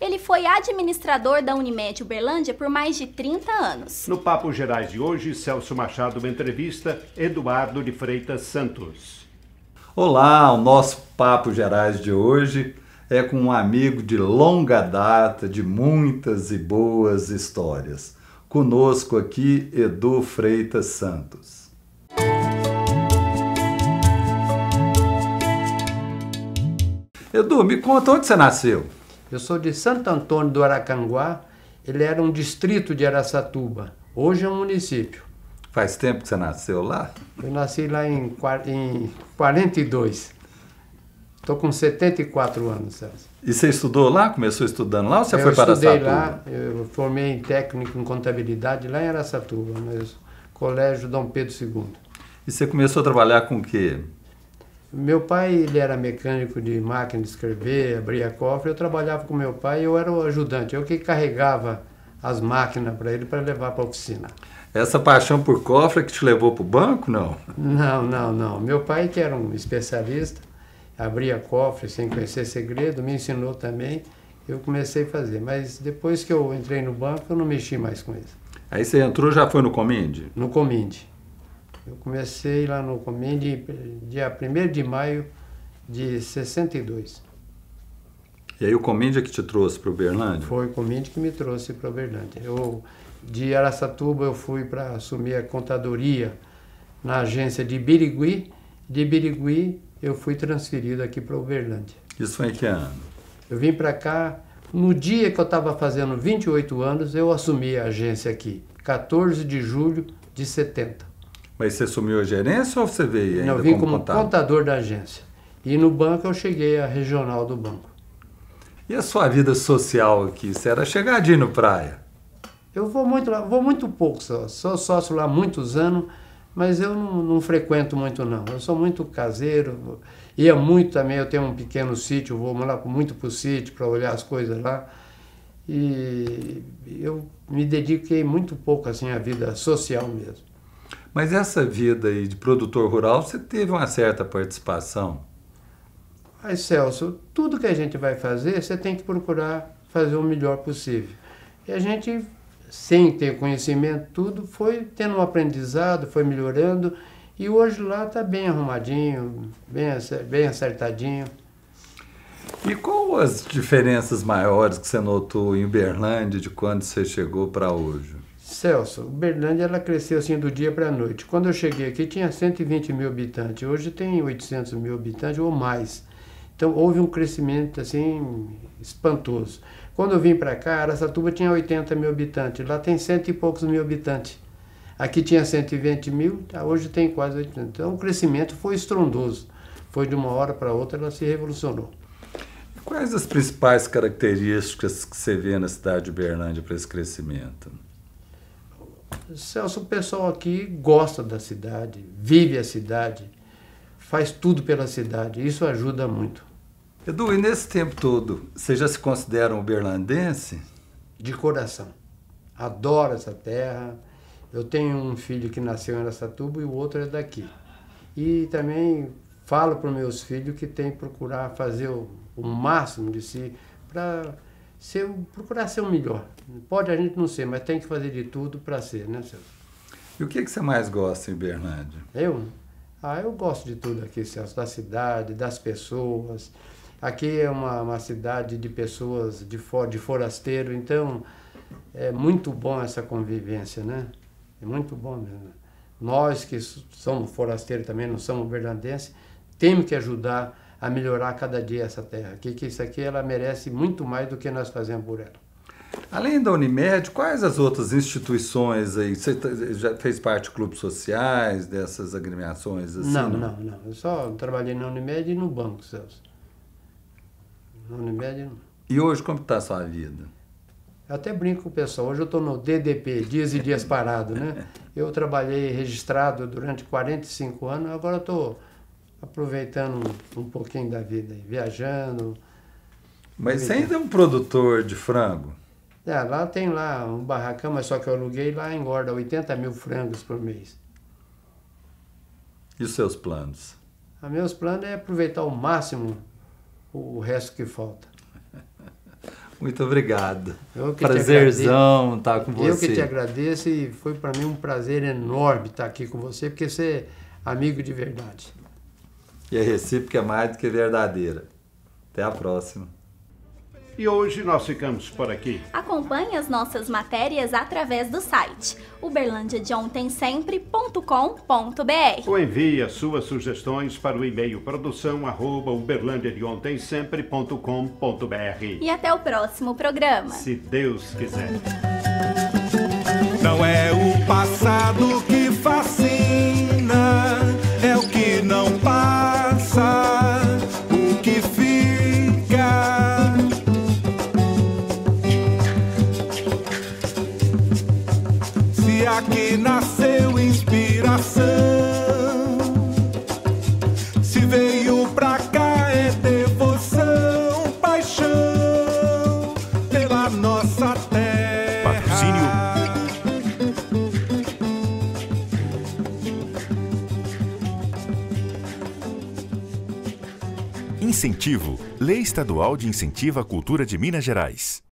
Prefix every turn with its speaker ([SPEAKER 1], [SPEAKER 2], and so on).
[SPEAKER 1] Ele foi administrador da Unimed Uberlândia por mais de 30 anos. No Papo Gerais de hoje, Celso Machado entrevista Eduardo de Freitas Santos.
[SPEAKER 2] Olá, o nosso Papo Gerais de hoje é com um amigo de longa data, de muitas e boas histórias. Conosco aqui, Edu Freitas Santos. Edu, me
[SPEAKER 1] conta onde você nasceu. Eu sou de Santo Antônio do Aracanguá, ele era um distrito de Araçatuba, hoje é um município. Faz tempo que você nasceu lá? Eu nasci lá em, em 42. Estou com 74 anos, Celso.
[SPEAKER 2] E você estudou lá? Começou estudando lá ou você eu foi para Araçatuba? Eu estudei lá,
[SPEAKER 1] eu formei em técnico em contabilidade lá em Araçatuba, no colégio Dom Pedro II.
[SPEAKER 2] E você começou a trabalhar com o quê?
[SPEAKER 1] Meu pai ele era mecânico de máquina de escrever, abria cofre. Eu trabalhava com meu pai e eu era o ajudante. Eu que carregava as máquinas para ele para levar para a oficina.
[SPEAKER 2] Essa paixão por cofre é que te levou para o banco, não?
[SPEAKER 1] Não, não, não. Meu pai, que era um especialista, abria cofre sem conhecer segredo, me ensinou também. Eu comecei a fazer, mas depois que eu entrei no banco, eu não mexi mais com isso.
[SPEAKER 2] Aí você entrou, já foi no Cominde? No Cominde.
[SPEAKER 1] Eu comecei lá no comende dia 1 de maio de 62.
[SPEAKER 2] E aí o comende é que te trouxe para o Berlândia?
[SPEAKER 1] Foi o comende que me trouxe para o Berlândia. Eu, de Aracatuba eu fui para assumir a contadoria na agência de Birigui. De Birigui eu fui transferido aqui para Uberlândia.
[SPEAKER 2] Isso foi em que ano?
[SPEAKER 1] Eu vim para cá no dia que eu estava fazendo 28 anos, eu assumi a agência aqui, 14 de julho de 70.
[SPEAKER 2] Mas você assumiu a gerência ou você veio ainda Eu vim como, como contador? contador
[SPEAKER 1] da agência. E no banco eu cheguei à regional do banco.
[SPEAKER 2] E a sua vida social aqui? Você era chegadinho no praia?
[SPEAKER 1] Eu vou muito lá, vou muito pouco só. Sou sócio lá há muitos anos, mas eu não, não frequento muito não. Eu sou muito caseiro, ia é muito também, eu tenho um pequeno sítio, vou lá muito pro sítio para olhar as coisas lá. E eu me dediquei muito pouco assim à vida social mesmo.
[SPEAKER 2] Mas essa vida aí de produtor rural, você teve uma certa participação?
[SPEAKER 1] Mas, Celso, tudo que a gente vai fazer, você tem que procurar fazer o melhor possível. E a gente, sem ter conhecimento, tudo, foi tendo um aprendizado, foi melhorando. E hoje lá está bem arrumadinho, bem, bem acertadinho.
[SPEAKER 2] E qual as diferenças maiores que você notou em Uberlândia de quando você chegou para hoje?
[SPEAKER 1] Celso, Uberlândia ela cresceu assim do dia para a noite. Quando eu cheguei aqui tinha 120 mil habitantes, hoje tem 800 mil habitantes ou mais. Então houve um crescimento assim espantoso. Quando eu vim para cá, Aracatuba tinha 80 mil habitantes, lá tem cento e poucos mil habitantes. Aqui tinha 120 mil, tá, hoje tem quase 80. Então o crescimento foi estrondoso. Foi de uma hora para outra, ela se revolucionou.
[SPEAKER 2] Quais as principais características que você vê na cidade de Berlândia para esse crescimento?
[SPEAKER 1] Celso, o pessoal aqui gosta da cidade, vive a cidade, faz tudo pela cidade. Isso ajuda muito. Edu, e nesse tempo todo, você já se considera
[SPEAKER 2] um berlandense?
[SPEAKER 1] De coração. Adoro essa terra. Eu tenho um filho que nasceu em Aracatuba e o outro é daqui. E também falo para os meus filhos que tem que procurar fazer o, o máximo de si para ser, procurar ser o melhor. Pode a gente não ser, mas tem que fazer de tudo para ser, né, Celso?
[SPEAKER 2] E o que, é que você mais gosta, em Bernardo?
[SPEAKER 1] Eu? Ah, eu gosto de tudo aqui, Celso, da cidade, das pessoas. Aqui é uma, uma cidade de pessoas de, for, de forasteiro, então é muito bom essa convivência, né? É muito bom mesmo. Nós que somos forasteiros também, não somos verdandenses, temos que ajudar a melhorar cada dia essa terra aqui, que isso aqui ela merece muito mais do que nós fazemos por ela.
[SPEAKER 2] Além da Unimed, quais as outras instituições aí? Você tá, já fez parte de clubes sociais, dessas agremiações? Assim, não, não, não,
[SPEAKER 1] não. Eu só trabalhei na Unimed e no banco, Celso. Na Unimed não.
[SPEAKER 2] E hoje como está a sua vida?
[SPEAKER 1] Eu até brinco com o pessoal. Hoje eu estou no DDP, dias e dias parado, né? Eu trabalhei registrado durante 45 anos, agora estou aproveitando um, pouquinho da vida, viajando. Mas você ainda é um
[SPEAKER 2] produtor de frango?
[SPEAKER 1] É, lá tem lá um barracão, mas só que eu aluguei lá engorda 80 mil frangos por mês.
[SPEAKER 2] E os seus planos?
[SPEAKER 1] Ah, meus planos é aproveitar ao máximo o resto que falta.
[SPEAKER 2] Muito obrigado. Prazerzão estar com você. Eu que tá te
[SPEAKER 1] agradeço e foi para mim um prazer enorme estar tá aqui com você, porque você é amigo de verdade
[SPEAKER 2] e a recíproca é mais do que verdadeira. Até a próxima. E hoje
[SPEAKER 1] nós ficamos por aqui. Acompanhe as nossas matérias através do site uberlandiadeontemsempre.com.br ou envie as suas sugestões para o e-mail produção arroba E até o próximo programa. Se Deus quiser. Não é o
[SPEAKER 2] passado Incentivo. Lei Estadual de Incentivo à Cultura de Minas Gerais.